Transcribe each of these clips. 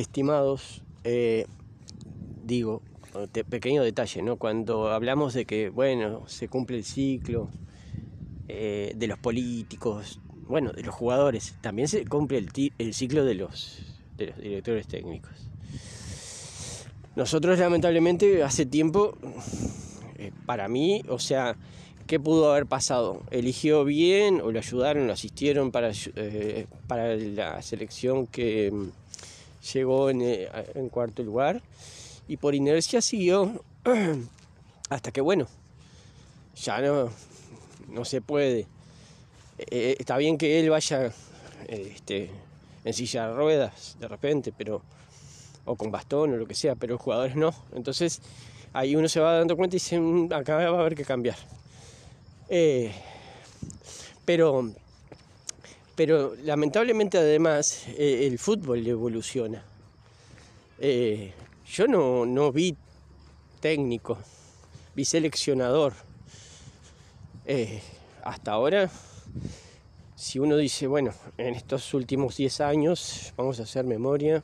Estimados, eh, digo, pequeño detalle, ¿no? Cuando hablamos de que, bueno, se cumple el ciclo eh, de los políticos, bueno, de los jugadores, también se cumple el, ciclo de los, los directores técnicos. Nosotros lamentablemente hace tiempo, eh, para mí, o sea, ¿qué pudo haber pasado? ¿Eligió bien o lo ayudaron, lo asistieron para, para la selección que llegó eh, en, cuarto lugar y por inercia siguió hasta que bueno, ya no, no se puede. Eh, eh, está bien que él vaya este, en silla de ruedas de repente, pero o con bastón o lo que sea, pero los jugadores no. Entonces ahí uno se va dando cuenta y dice, mm, acá va a haber que cambiar. pero pero lamentablemente además e, el fútbol evoluciona. Eh, yo no, vi técnico, vi seleccionador. Eh, hasta ahora, si uno dice, bueno, en estos últimos 10 años, vamos a hacer memoria,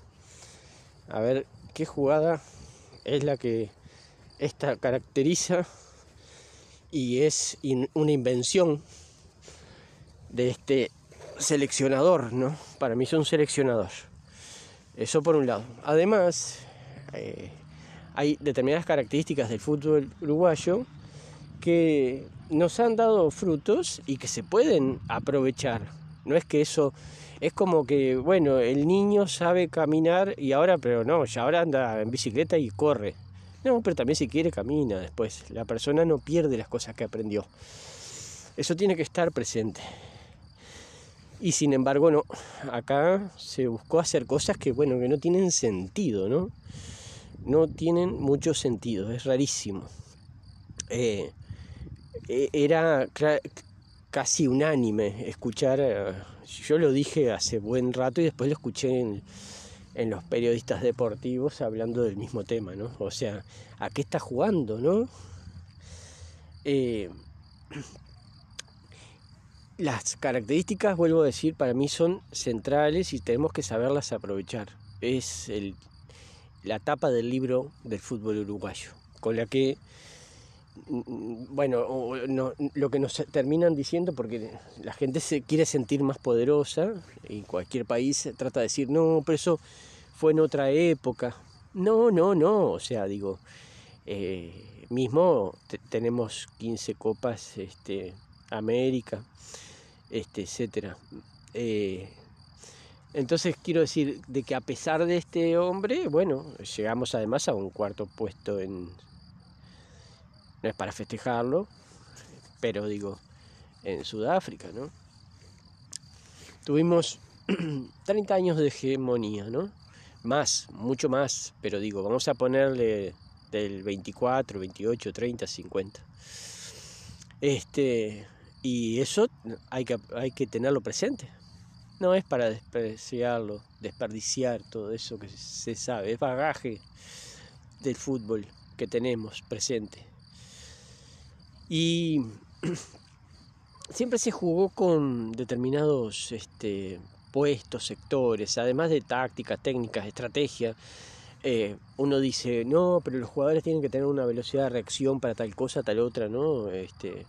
a ver qué jugada es la que esta caracteriza y es una invención de este seleccionador, ¿no? Para mí es un seleccionador. Eso por un lado. Además, eh, hay determinadas características del fútbol uruguayo que nos han dado frutos y que se pueden aprovechar. No es que eso es como que, bueno, el niño sabe caminar y ahora, pero no, ya ahora anda en bicicleta y corre. No, pero también si quiere camina después. La persona no pierde las cosas que aprendió. Eso tiene que estar presente. Y sin embargo, no, acá se buscó hacer cosas que, bueno, que no tienen sentido, ¿no? No tienen mucho sentido, es rarísimo. Eh, e-, era casi unánime escuchar, eh, yo lo dije hace buen rato y después lo escuché en, en los periodistas deportivos hablando del mismo tema, ¿no? O sea, ¿a qué está jugando, no? Eh, las características, vuelvo a decir, para mí son centrales y tenemos que saberlas aprovechar. Es la tapa del libro del fútbol uruguayo, con la que, mm, bueno, lo que nos terminan diciendo, porque la gente se quiere sentir más poderosa, y cualquier país trata de decir, no, pero eso fue en otra época. No, no, no, o sea, digo, eh, mismo tenemos 15 copas este, América este, etcétera. Eh, entonces quiero decir de que a pesar de este hombre, bueno, llegamos además a un cuarto puesto en... No es para festejarlo, pero digo, en Sudáfrica, ¿no? Tuvimos 30 años de hegemonía, ¿no? Más, mucho más, pero digo, vamos a ponerle del 24, 28, 30, 50. Este, y eso hay que, hay que tenerlo presente. No es para despreciarlo, desperdiciar todo eso que se sabe, es bagaje del fútbol que tenemos presente. Y siempre se jugó con determinados este, puestos, sectores, además de tácticas, técnicas, estrategia. Eh, uno dice, no, pero los jugadores tienen que tener una velocidad de reacción para tal cosa, tal otra, ¿no? Este,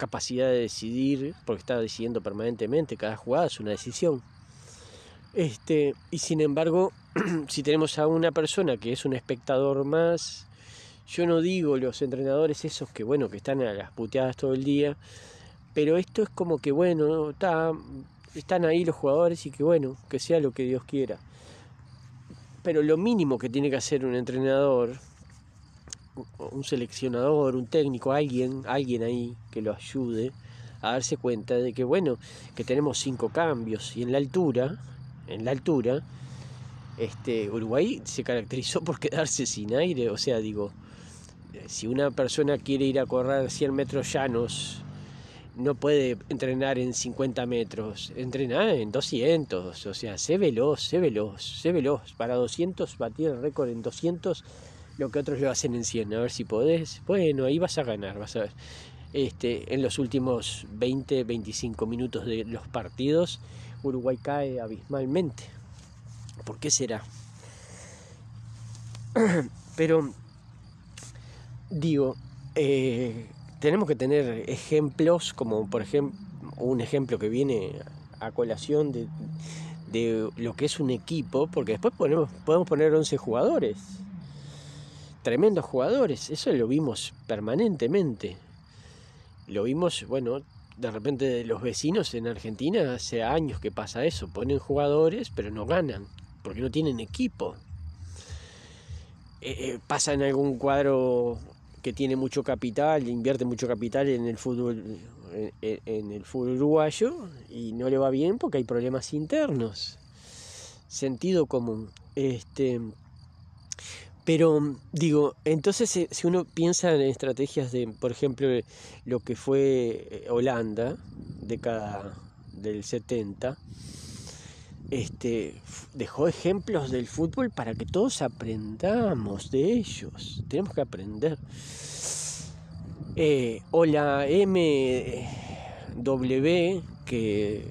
capacidad de decidir, porque está decidiendo permanentemente, cada jugada es una decisión. Este, y sin embargo, si tenemos a una persona que es un espectador más, yo no digo los entrenadores esos que bueno, que están a las puteadas todo el día, pero esto es como que bueno, está, están ahí los jugadores y que bueno, que sea lo que Dios quiera. Pero lo mínimo que tiene que hacer un entrenador un seleccionador, un técnico, alguien, alguien ahí que lo ayude a darse cuenta de que bueno, que tenemos cinco cambios y en la altura, en la altura, este, Uruguay se caracterizó por quedarse sin aire, o sea, digo, si una persona quiere ir a correr 100 metros llanos, no puede entrenar en 50 metros, entrenar en 200, o sea, sé veloz, sé veloz, sé veloz, para 200 batir el récord en 200 lo que otros lo hacen en 100, a ver si podés, bueno, ahí vas a ganar, vas a ver. Este, en los últimos 20, 25 minutos de los partidos, Uruguay cae abismalmente. ¿Por qué será? Pero, digo, eh, tenemos que tener ejemplos, como por ejemplo, un ejemplo que viene a colación de, de lo que es un equipo, porque después podemos poner 11 jugadores tremendos jugadores, eso lo vimos permanentemente. Lo vimos, bueno, de repente los vecinos en Argentina, hace años que pasa eso, ponen jugadores pero no ganan, porque no tienen equipo. Eh, eh, pasa en algún cuadro que tiene mucho capital, invierte mucho capital en el fútbol en el fútbol uruguayo y no le va bien porque hay problemas internos. Sentido común. Este pero mm, digo, entonces si uno piensa en estrategias de, por ejemplo, eh, lo que fue eh, Holanda, década del 70, este, dejó ejemplos del fútbol para que todos aprendamos de ellos. Tenemos que aprender. Eh, o la MW, que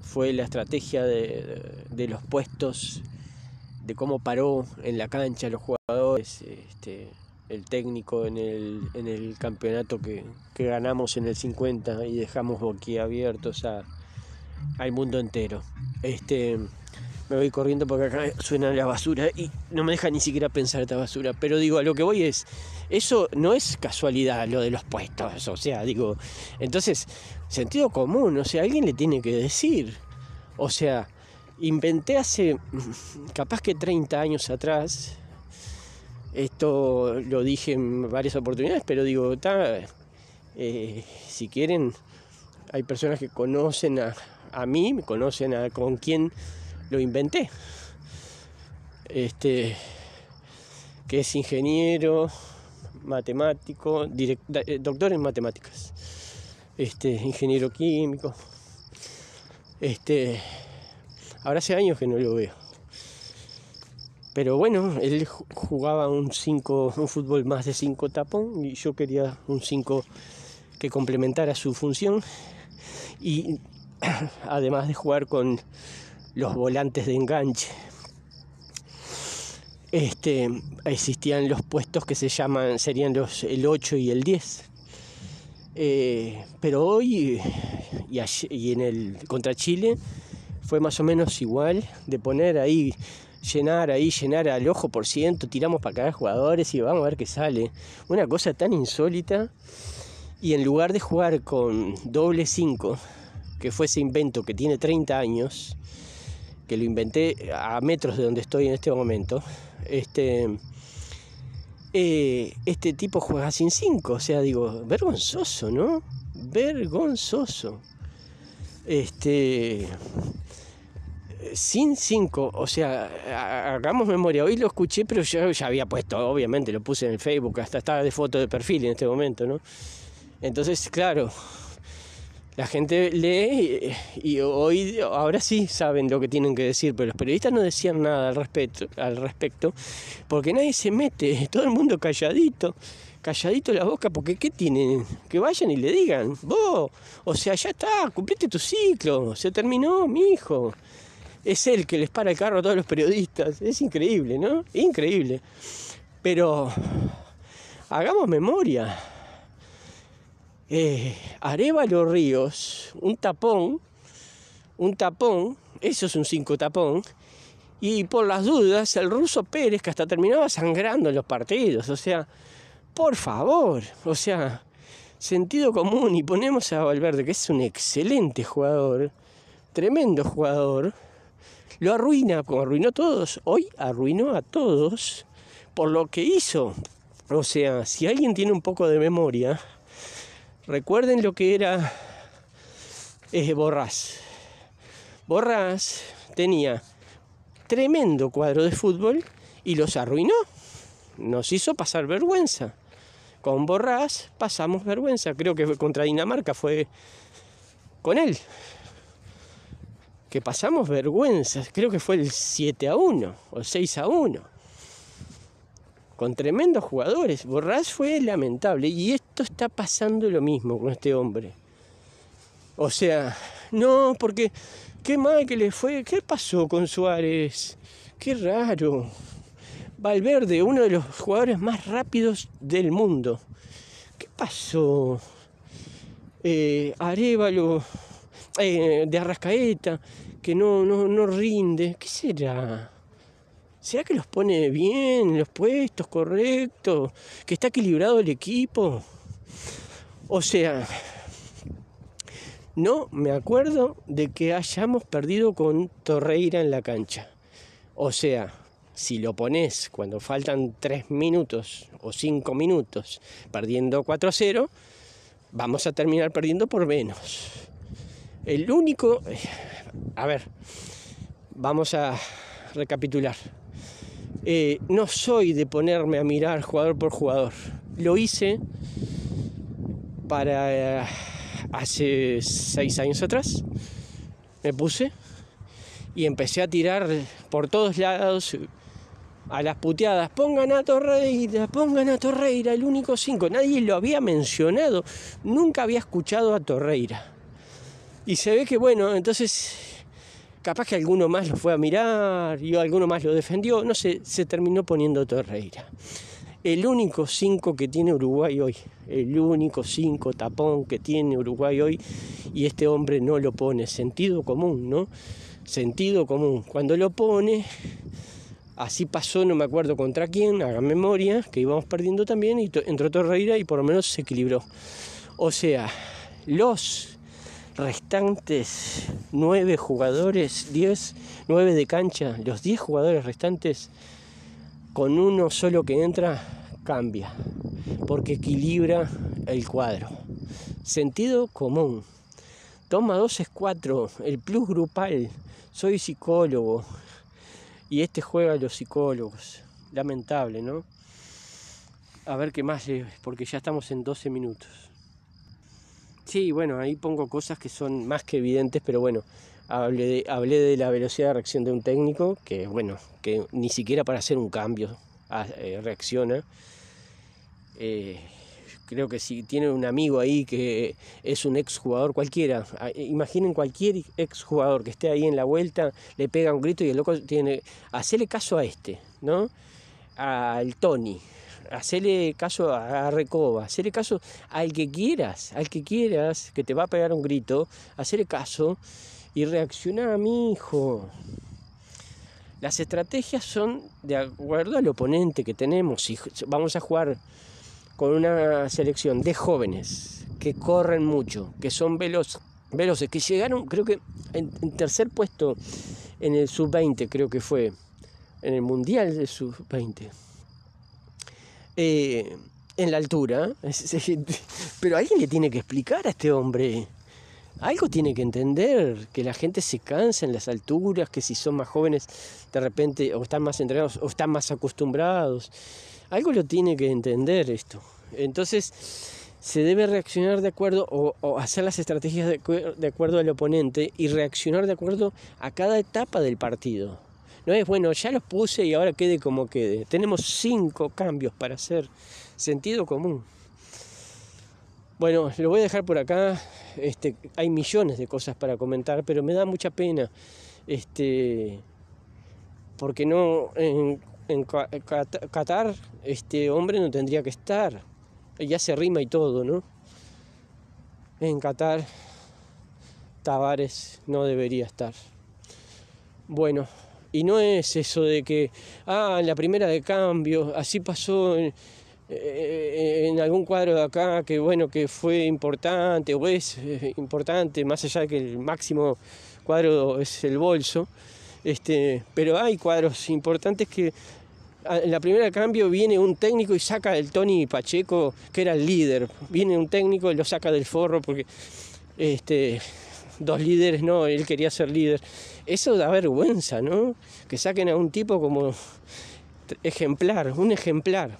fue la estrategia de los puestos de cómo paró en la cancha los jugadores, este, el técnico en el, campeonato que, ganamos en el 50 y dejamos boquiabiertos a, al mundo entero. Este, me voy corriendo porque acá suena la basura y no me deja ni siquiera pensar esta basura. Pero digo, a lo que voy es, eso no es casualidad lo de los puestos, o sea, digo, entonces, sentido común, o sea, alguien le tiene que decir. O sea, inventé hace capaz que 30 años atrás, esto lo dije en varias oportunidades, pero digo, eh, si quieren, hay personas que conocen a, a mí, conocen a con quién lo inventé. Este, que es ingeniero, matemático, eh, doctor en matemáticas, este, ingeniero químico, este, Ahora hace años que no lo veo. Pero bueno, él jugaba un, un fútbol más de 5 tapón y yo quería un 5 que complementara su función. Y además de jugar con los volantes de enganche, este, existían los puestos que se llaman, serían los, el 8 y el 10. Eh, pero hoy y, y en el, contra Chile fue más o menos igual de poner ahí, llenar ahí, llenar al ojo por ciento, tiramos para cada jugadores y vamos a ver qué sale. Una cosa tan insólita. Y en lugar de jugar con doble 5, que fue ese invento que tiene 30 años, que lo inventé a metros de donde estoy en este momento, este, eh, este tipo juega sin 5. O sea, digo, vergonzoso, ¿no? Vergonzoso. Este, sin cinco o sea, hagamos memoria, hoy lo escuché, pero yo ya había puesto, obviamente, lo puse en el Facebook, hasta estaba de foto de perfil en este momento, ¿no? Entonces, claro, la gente lee y, hoy, ahora sí saben lo que tienen que decir, pero los periodistas no decían nada al respecto, al respecto porque nadie se mete, todo el mundo calladito calladito la boca, porque ¿qué tienen? Que vayan y le digan, vos, o sea, ya está, cumpliste tu ciclo, se terminó, mi hijo es el que les para el carro a todos los periodistas. Es increíble, ¿no? Increíble. Pero hagamos memoria. Eh, Areva los Ríos, un tapón, un tapón, eso es un cinco tapón, y por las dudas el ruso Pérez que hasta terminaba sangrando los partidos, o sea, por favor, o sea, sentido común y ponemos a Valverde, que es un excelente jugador, tremendo jugador, lo arruina, como arruinó a todos. Hoy arruinó a todos por lo que hizo. O sea, si alguien tiene un poco de memoria, recuerden lo que era eh, Borrás. Borrás tenía tremendo cuadro de fútbol y los arruinó. Nos hizo pasar vergüenza. Con Borrás pasamos vergüenza. Creo que contra Dinamarca fue con él que pasamos vergüenzas, creo que fue el 7 a 1 o 6 a 1, con tremendos jugadores. Borrás fue lamentable y esto está pasando lo mismo con este hombre. O sea, no, porque qué mal que le fue, qué pasó con Suárez, qué raro. Valverde, uno de los jugadores más rápidos del mundo. ¿Qué pasó? Eh, Arevalo eh, de Arrascaeta, que no, no, rinde. ¿Qué será? ¿Será que los pone bien, los puestos correctos? ¿Que está equilibrado el equipo? O sea, no me acuerdo de que hayamos perdido con Torreira en la cancha. O sea, si lo pones cuando faltan 3 minutos o 5 minutos, perdiendo 4-0, vamos a terminar perdiendo por menos. El único... A ver, vamos a recapitular. Eh, no soy de ponerme a mirar jugador por jugador. Lo hice para eh, hace seis años atrás. Me puse y empecé a tirar por todos lados a las puteadas. Pongan a Torreira, pongan a Torreira, el único 5. Nadie lo había mencionado. Nunca había escuchado a Torreira. Y se ve que, bueno, entonces capaz que alguno más lo fue a mirar y alguno más lo defendió, no sé, se terminó poniendo Torreira. El único 5 que tiene Uruguay hoy, el único 5 tapón que tiene Uruguay hoy, y este hombre no lo pone, sentido común, ¿no? Sentido común. Cuando lo pone, así pasó, no me acuerdo contra quién, hagan memoria, que íbamos perdiendo también, y entró Torreira y por lo menos se equilibró. O sea, los restantes 9 jugadores, 10, 9 de cancha, los 10 jugadores restantes, con uno solo que entra, cambia, porque equilibra el cuadro. Sentido común. Toma 2 es 4, el plus grupal. Soy psicólogo y este juega a los psicólogos. Lamentable, ¿no? A ver qué más, porque ya estamos en 12 minutos. Sí, bueno, ahí pongo cosas que son más que evidentes, pero bueno, hablé de, de la velocidad de reacción de un técnico, que bueno, que ni siquiera para hacer un cambio ah, eh, reacciona. Eh, creo que si tiene un amigo ahí que es un exjugador cualquiera, ah, imaginen cualquier exjugador que esté ahí en la vuelta, le pega un grito y el loco tiene, hacele caso a este, ¿no? Al Tony, hacerle caso a, Recoba, hacerle caso al que quieras, al que quieras, que te va a pegar un grito, hacerle caso y reaccionar a mi hijo. Las estrategias son de acuerdo al oponente que tenemos. vamos a jugar con una selección de jóvenes que corren mucho, que son veloces, que llegaron, creo que en, en tercer puesto en el sub-20, creo que fue, en el mundial de sub-20. Eh, en la altura. Pero alguien le tiene que explicar a este hombre. Algo tiene que entender, que la gente se cansa en las alturas, que si son más jóvenes de repente o están más entrenados o están más acostumbrados. Algo lo tiene que entender esto. Entonces se debe reaccionar de acuerdo o, hacer las estrategias de acuerdo al oponente y reaccionar de acuerdo a cada etapa del partido. No es, bueno, ya los puse y ahora quede como quede. Tenemos cinco cambios para hacer. Sentido común. Bueno, lo voy a dejar por acá. Este, hay millones de cosas para comentar, pero me da mucha pena. Este, porque no en, en Qatar este hombre no tendría que estar. Ya se rima y todo, ¿no? En Qatar Tavares no debería estar. Bueno, y no es eso de que, ah, en la primera de cambio, así pasó eh, en, algún cuadro de acá, que bueno, que fue importante o es eh, importante, más allá de que el máximo cuadro es el bolso. Este, pero hay cuadros importantes que ah, en la primera de cambio viene un técnico y saca el Tony Pacheco, que era el líder. Viene un técnico y lo saca del forro porque este, dos líderes, no, él quería ser líder. Eso da vergüenza, ¿no? Que saquen a un tipo como ejemplar, un ejemplar,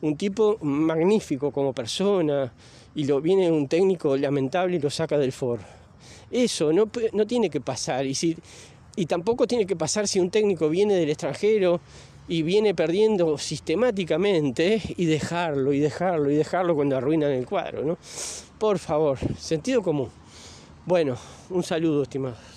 un tipo magnífico como persona, y lo viene un técnico lamentable y lo saca del foro. Eso no, tiene que pasar, y, si, y tampoco tiene que pasar si un técnico viene del extranjero y viene perdiendo sistemáticamente y dejarlo y dejarlo y dejarlo cuando arruinan el cuadro, ¿no? Por favor, sentido común. Bueno, un saludo, estimado.